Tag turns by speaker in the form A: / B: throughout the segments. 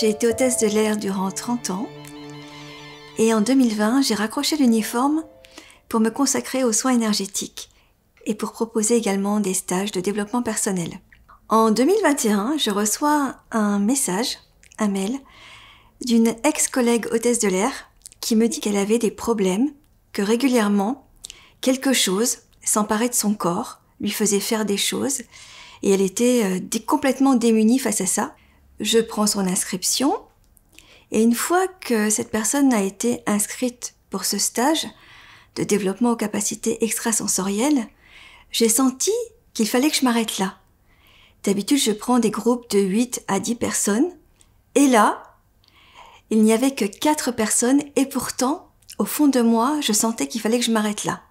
A: j'ai été hôtesse de l'air durant 30 ans et en 2020, j'ai raccroché l'uniforme pour me consacrer aux soins énergétiques et pour proposer également des stages de développement personnel. En 2021, je reçois un message, un mail, d'une ex-collègue hôtesse de l'air qui me dit qu'elle avait des problèmes, que régulièrement, quelque chose s'emparait de son corps, lui faisait faire des choses, et elle était euh, complètement démunie face à ça je prends son inscription et une fois que cette personne a été inscrite pour ce stage de développement aux capacités extrasensorielles, j'ai senti qu'il fallait que je m'arrête là. D'habitude, je prends des groupes de 8 à 10 personnes et là, il n'y avait que 4 personnes et pourtant, au fond de moi, je sentais qu'il fallait que je m'arrête là.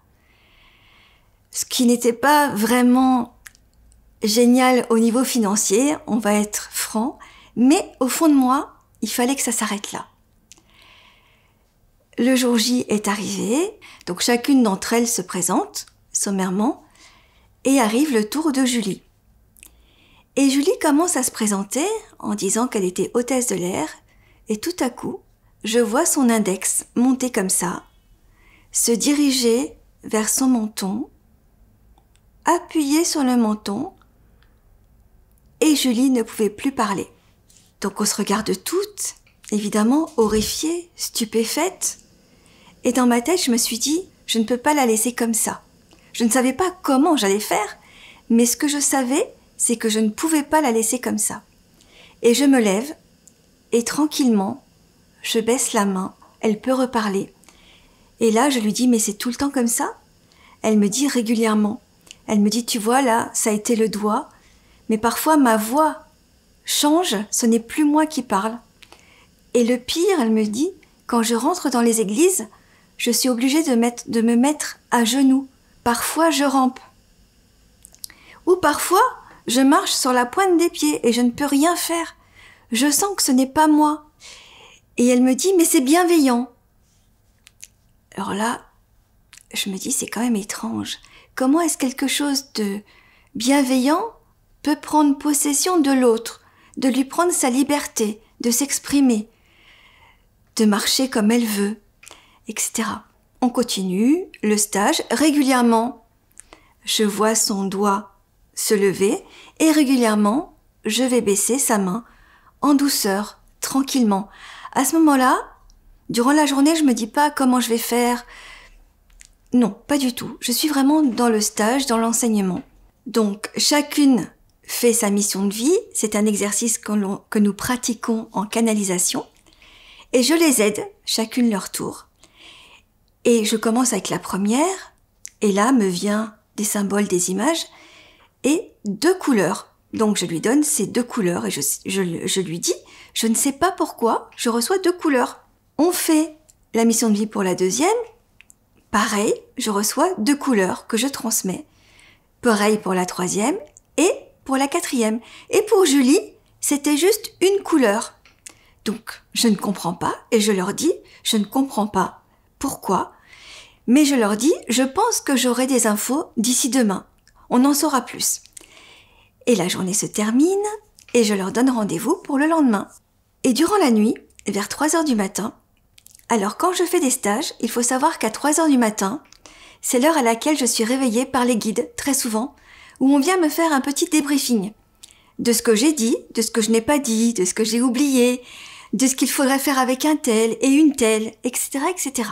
A: Ce qui n'était pas vraiment génial au niveau financier, on va être franc, mais au fond de moi, il fallait que ça s'arrête là. Le jour J est arrivé, donc chacune d'entre elles se présente, sommairement, et arrive le tour de Julie. Et Julie commence à se présenter en disant qu'elle était hôtesse de l'air, et tout à coup, je vois son index monter comme ça, se diriger vers son menton, appuyer sur le menton, et Julie ne pouvait plus parler. Donc on se regarde toutes, évidemment, horrifiées, stupéfaites. Et dans ma tête, je me suis dit, je ne peux pas la laisser comme ça. Je ne savais pas comment j'allais faire, mais ce que je savais, c'est que je ne pouvais pas la laisser comme ça. Et je me lève, et tranquillement, je baisse la main, elle peut reparler. Et là, je lui dis, mais c'est tout le temps comme ça Elle me dit régulièrement. Elle me dit, tu vois, là, ça a été le doigt, mais parfois ma voix Change, ce n'est plus moi qui parle. Et le pire, elle me dit, quand je rentre dans les églises, je suis obligée de, me mettre à genoux. Parfois, je rampe. Ou parfois, je marche sur la pointe des pieds et je ne peux rien faire. Je sens que ce n'est pas moi. Et elle me dit, mais c'est bienveillant. Alors là, je me dis, c'est quand même étrange. Comment est-ce quelque chose de bienveillant peut prendre possession de l'autre de lui prendre sa liberté, de s'exprimer, de marcher comme elle veut, etc. On continue le stage régulièrement. Je vois son doigt se lever et régulièrement, je vais baisser sa main en douceur, tranquillement. À ce moment-là, durant la journée, je me dis pas comment je vais faire. Non, pas du tout. Je suis vraiment dans le stage, dans l'enseignement. Donc, chacune fait sa mission de vie. C'est un exercice que, nous pratiquons en canalisation. Et je les aide, chacune leur tour. Et je commence avec la première. Et là me vient des symboles, des images et deux couleurs. Donc je lui donne ces deux couleurs et je lui dis, je ne sais pas pourquoi, je reçois deux couleurs. On fait la mission de vie pour la deuxième. Pareil, je reçois deux couleurs que je transmets. Pareil pour la troisième. Et pour la quatrième. Et pour Julie, c'était juste une couleur. Donc, je ne comprends pas et je leur dis, je ne comprends pas. Pourquoi Mais je leur dis, je pense que j'aurai des infos d'ici demain. On en saura plus. Et la journée se termine et je leur donne rendez-vous pour le lendemain. Et durant la nuit, vers 3 heures du matin, alors quand je fais des stages, il faut savoir qu'à 3 heures du matin, c'est l'heure à laquelle je suis réveillée par les guides, très souvent, où on vient me faire un petit débriefing de ce que j'ai dit, de ce que je n'ai pas dit, de ce que j'ai oublié, de ce qu'il faudrait faire avec un tel et une telle, etc., etc.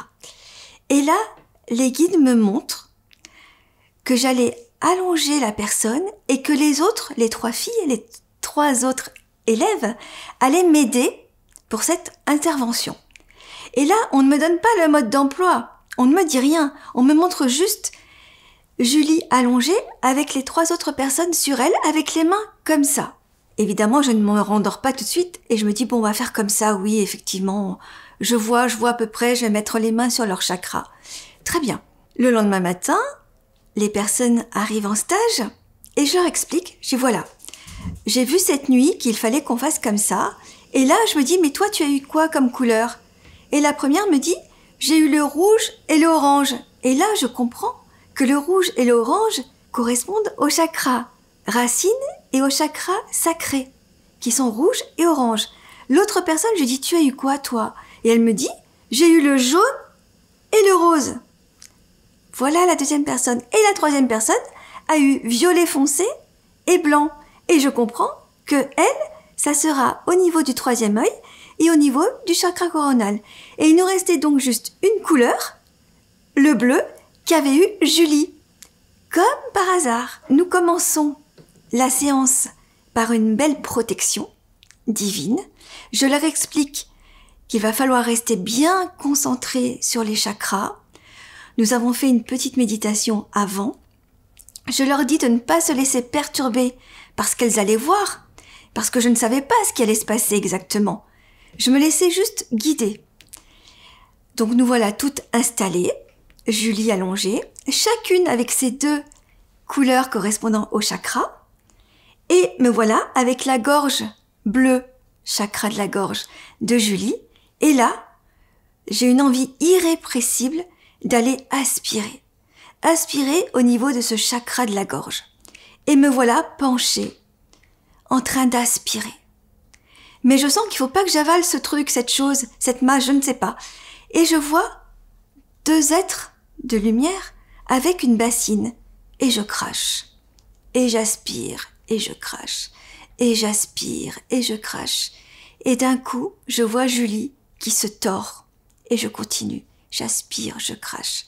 A: Et là, les guides me montrent que j'allais allonger la personne et que les autres, les trois filles et les trois autres élèves, allaient m'aider pour cette intervention. Et là, on ne me donne pas le mode d'emploi, on ne me dit rien, on me montre juste Julie allongée avec les trois autres personnes sur elle avec les mains comme ça. Évidemment, je ne me rendors pas tout de suite et je me dis bon, on va faire comme ça. Oui, effectivement, je vois, je vois à peu près, je vais mettre les mains sur leur chakra. Très bien. Le lendemain matin, les personnes arrivent en stage et je leur explique, je voilà, j'ai vu cette nuit qu'il fallait qu'on fasse comme ça. Et là, je me dis mais toi, tu as eu quoi comme couleur Et la première me dit j'ai eu le rouge et l'orange. Et là, je comprends que le rouge et l'orange correspondent au chakras racine et au chakras sacré qui sont rouge et orange. L'autre personne, je dis, tu as eu quoi toi Et elle me dit, j'ai eu le jaune et le rose. Voilà la deuxième personne. Et la troisième personne a eu violet foncé et blanc. Et je comprends que elle, ça sera au niveau du troisième œil et au niveau du chakra coronal. Et il nous restait donc juste une couleur, le bleu, qu'avait eu Julie. Comme par hasard, nous commençons la séance par une belle protection divine. Je leur explique qu'il va falloir rester bien concentré sur les chakras. Nous avons fait une petite méditation avant. Je leur dis de ne pas se laisser perturber parce qu'elles allaient voir, parce que je ne savais pas ce qui allait se passer exactement. Je me laissais juste guider. Donc nous voilà toutes installées. Julie allongée, chacune avec ses deux couleurs correspondant au chakra. Et me voilà avec la gorge bleue, chakra de la gorge de Julie. Et là, j'ai une envie irrépressible d'aller aspirer. Aspirer au niveau de ce chakra de la gorge. Et me voilà penchée, en train d'aspirer. Mais je sens qu'il faut pas que j'avale ce truc, cette chose, cette masse, je ne sais pas. Et je vois deux êtres de lumière avec une bassine et je crache. Et j'aspire et je crache. Et j'aspire et je crache. Et d'un coup, je vois Julie qui se tord et je continue. J'aspire, je crache.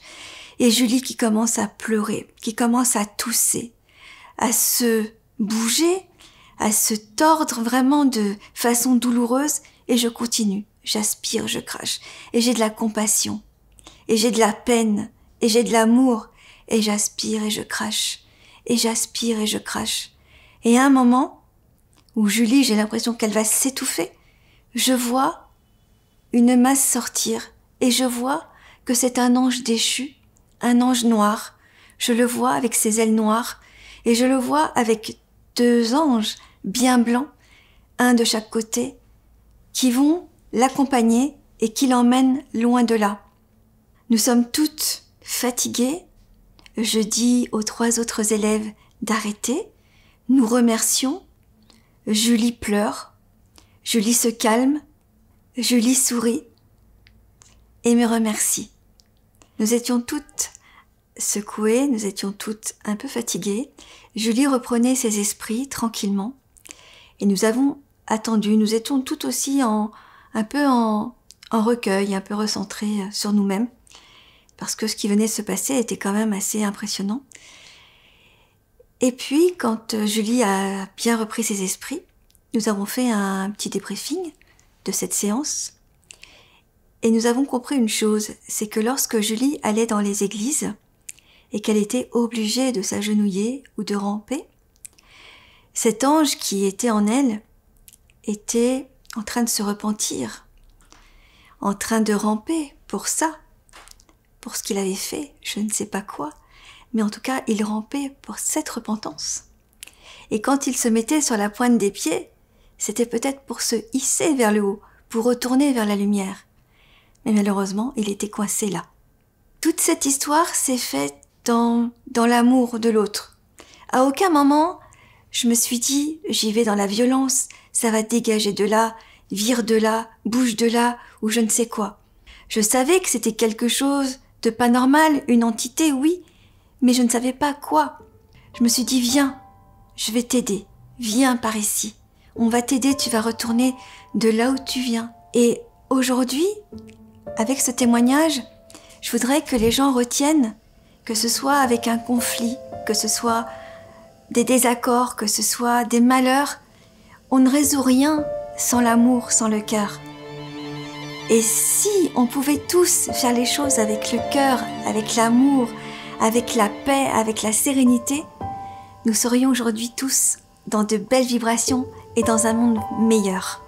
A: Et Julie qui commence à pleurer, qui commence à tousser, à se bouger, à se tordre vraiment de façon douloureuse et je continue. J'aspire, je crache. Et j'ai de la compassion. Et j'ai de la peine et j'ai de l'amour, et j'aspire et je crache, et j'aspire et je crache. Et à un moment où Julie, j'ai l'impression qu'elle va s'étouffer, je vois une masse sortir, et je vois que c'est un ange déchu, un ange noir. Je le vois avec ses ailes noires, et je le vois avec deux anges bien blancs, un de chaque côté, qui vont l'accompagner et qui l'emmènent loin de là. Nous sommes toutes Fatiguée, je dis aux trois autres élèves d'arrêter. Nous remercions. Julie pleure. Julie se calme. Julie sourit et me remercie. Nous étions toutes secouées, nous étions toutes un peu fatiguées. Julie reprenait ses esprits tranquillement et nous avons attendu. Nous étions toutes aussi en, un peu en, en recueil, un peu recentrées sur nous-mêmes parce que ce qui venait de se passer était quand même assez impressionnant. Et puis, quand euh, Julie a bien repris ses esprits, nous avons fait un petit débriefing de cette séance. Et nous avons compris une chose, c'est que lorsque Julie allait dans les églises et qu'elle était obligée de s'agenouiller ou de ramper, cet ange qui était en elle était en train de se repentir, en train de ramper pour ça, pour ce qu'il avait fait, je ne sais pas quoi, mais en tout cas il rampait pour cette repentance. Et quand il se mettait sur la pointe des pieds, c'était peut-être pour se hisser vers le haut, pour retourner vers la lumière. Mais malheureusement, il était coincé là. Toute cette histoire s'est faite dans, dans l'amour de l'autre. À aucun moment, je me suis dit, j'y vais dans la violence, ça va dégager de là, vire de là, bouge de là, ou je ne sais quoi. Je savais que c'était quelque chose pas normal, une entité, oui, mais je ne savais pas quoi. Je me suis dit, viens, je vais t'aider, viens par ici, on va t'aider, tu vas retourner de là où tu viens. Et aujourd'hui, avec ce témoignage, je voudrais que les gens retiennent, que ce soit avec un conflit, que ce soit des désaccords, que ce soit des malheurs, on ne résout rien sans l'amour, sans le cœur. Et si on pouvait tous faire les choses avec le cœur, avec l'amour, avec la paix, avec la sérénité, nous serions aujourd'hui tous dans de belles vibrations et dans un monde meilleur.